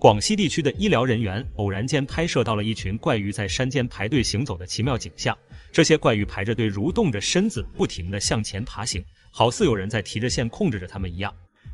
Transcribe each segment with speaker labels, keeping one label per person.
Speaker 1: 广西地区的医疗人员偶然间拍摄到了一群怪鱼在山间排队行走的奇妙景象。这些怪鱼排着队，蠕动着身子，不停地向前爬行，好似有人在提着线控制着它们一样。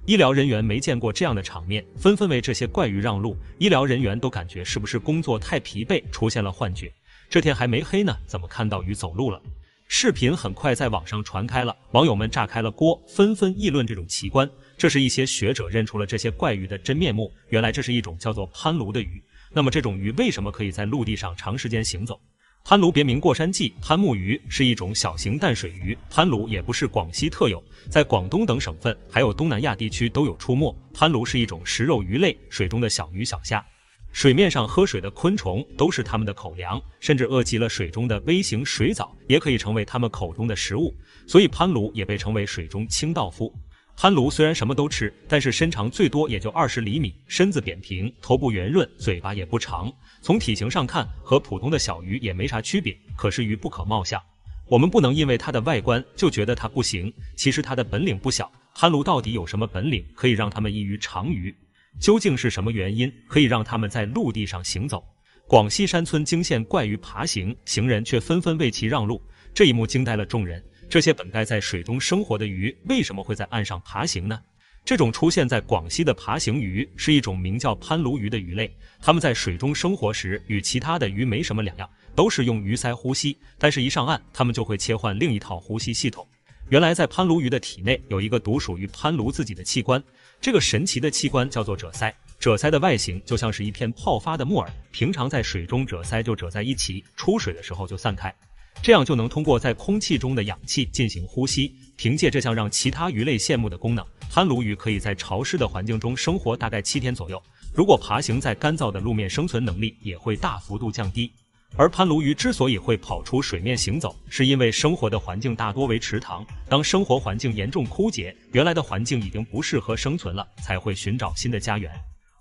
Speaker 1: 医疗人员没见过这样的场面，纷纷为这些怪鱼让路。医疗人员都感觉是不是工作太疲惫，出现了幻觉。这天还没黑呢，怎么看到鱼走路了？视频很快在网上传开了，网友们炸开了锅，纷纷议论这种奇观。这是一些学者认出了这些怪鱼的真面目，原来这是一种叫做攀鲈的鱼。那么这种鱼为什么可以在陆地上长时间行走？攀鲈别名过山鲫、攀木鱼，是一种小型淡水鱼。攀鲈也不是广西特有，在广东等省份还有东南亚地区都有出没。攀鲈是一种食肉鱼类，水中的小鱼小虾、水面上喝水的昆虫都是它们的口粮，甚至饿极了水中的微型水藻也可以成为它们口中的食物。所以攀鲈也被称为水中清道夫。憨鲈虽然什么都吃，但是身长最多也就二十厘米，身子扁平，头部圆润，嘴巴也不长。从体型上看，和普通的小鱼也没啥区别。可是鱼不可貌相，我们不能因为它的外观就觉得它不行。其实它的本领不小。憨鲈到底有什么本领，可以让它们异于常鱼？究竟是什么原因，可以让它们在陆地上行走？广西山村惊现怪鱼爬行，行人却纷纷为其让路，这一幕惊呆了众人。这些本该在水中生活的鱼，为什么会在岸上爬行呢？这种出现在广西的爬行鱼是一种名叫攀鲈鱼的鱼类。它们在水中生活时，与其他的鱼没什么两样，都是用鱼鳃呼吸。但是，一上岸，它们就会切换另一套呼吸系统。原来，在攀鲈鱼的体内有一个独属于攀鲈自己的器官，这个神奇的器官叫做褶鳃。褶鳃的外形就像是一片泡发的木耳。平常在水中，褶鳃就褶在一起；出水的时候就散开。这样就能通过在空气中的氧气进行呼吸。凭借这项让其他鱼类羡慕的功能，攀鲈鱼可以在潮湿的环境中生活大概七天左右。如果爬行在干燥的路面，生存能力也会大幅度降低。而攀鲈鱼之所以会跑出水面行走，是因为生活的环境大多为池塘。当生活环境严重枯竭，原来的环境已经不适合生存了，才会寻找新的家园。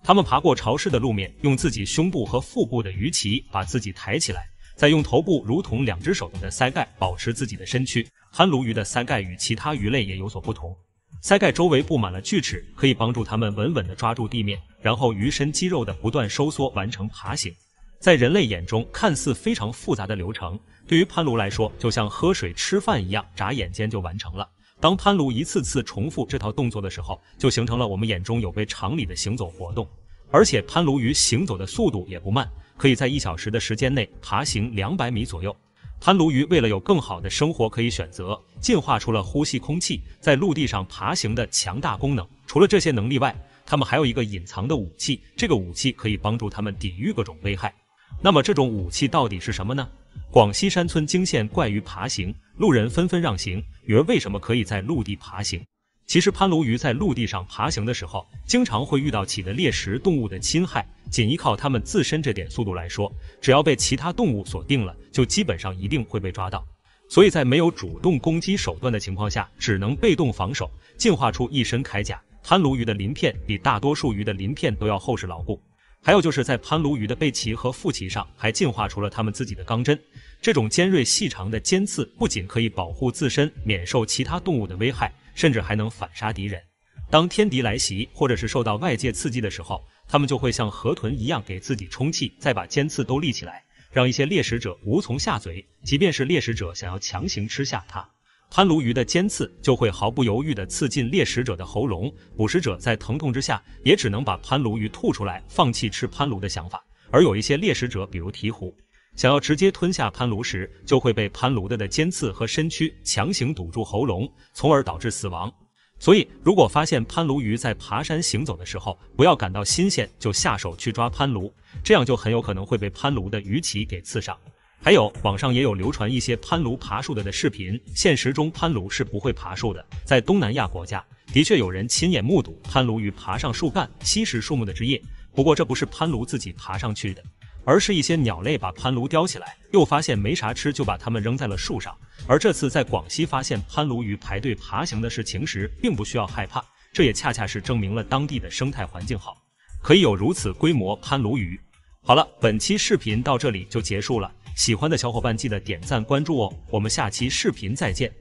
Speaker 1: 它们爬过潮湿的路面，用自己胸部和腹部的鱼鳍把自己抬起来。再用头部如同两只手的鳃盖保持自己的身躯。攀鲈鱼的鳃盖与其他鱼类也有所不同，鳃盖周围布满了锯齿，可以帮助它们稳稳地抓住地面，然后鱼身肌肉的不断收缩完成爬行。在人类眼中看似非常复杂的流程，对于攀鲈来说就像喝水吃饭一样，眨眼间就完成了。当攀鲈一次次重复这套动作的时候，就形成了我们眼中有悖常理的行走活动。而且攀鲈鱼行走的速度也不慢。可以在一小时的时间内爬行两百米左右。攀鲈鱼为了有更好的生活，可以选择进化出了呼吸空气、在陆地上爬行的强大功能。除了这些能力外，它们还有一个隐藏的武器，这个武器可以帮助它们抵御各种危害。那么，这种武器到底是什么呢？广西山村惊现怪鱼爬行，路人纷纷让行。鱼儿为什么可以在陆地爬行？其实，攀鲈鱼在陆地上爬行的时候，经常会遇到起的猎食动物的侵害。仅依靠它们自身这点速度来说，只要被其他动物锁定了，就基本上一定会被抓到。所以在没有主动攻击手段的情况下，只能被动防守。进化出一身铠甲，攀鲈鱼的鳞片比大多数鱼的鳞片都要厚实牢固。还有就是在攀鲈鱼的背鳍和腹鳍上，还进化出了它们自己的钢针。这种尖锐细长的尖刺不仅可以保护自身免受其他动物的危害，甚至还能反杀敌人。当天敌来袭或者是受到外界刺激的时候。它们就会像河豚一样给自己充气，再把尖刺都立起来，让一些猎食者无从下嘴。即便是猎食者想要强行吃下它，攀鲈鱼的尖刺就会毫不犹豫地刺进猎食者的喉咙。捕食者在疼痛之下也只能把攀鲈鱼吐出来，放弃吃攀鲈的想法。而有一些猎食者，比如鹈鹕，想要直接吞下攀鲈时，就会被攀鲈的的尖刺和身躯强行堵住喉咙，从而导致死亡。所以，如果发现攀鲈鱼在爬山行走的时候，不要感到新鲜就下手去抓攀鲈，这样就很有可能会被攀鲈的鱼鳍给刺上。还有，网上也有流传一些攀鲈爬树的的视频，现实中攀鲈是不会爬树的。在东南亚国家，的确有人亲眼目睹攀鲈鱼爬上树干吸食树木的汁液，不过这不是攀鲈自己爬上去的。而是一些鸟类把攀鲈叼起来，又发现没啥吃，就把它们扔在了树上。而这次在广西发现潘鲈鱼排队爬行的事情时，并不需要害怕，这也恰恰是证明了当地的生态环境好，可以有如此规模潘鲈鱼。好了，本期视频到这里就结束了，喜欢的小伙伴记得点赞关注哦，我们下期视频再见。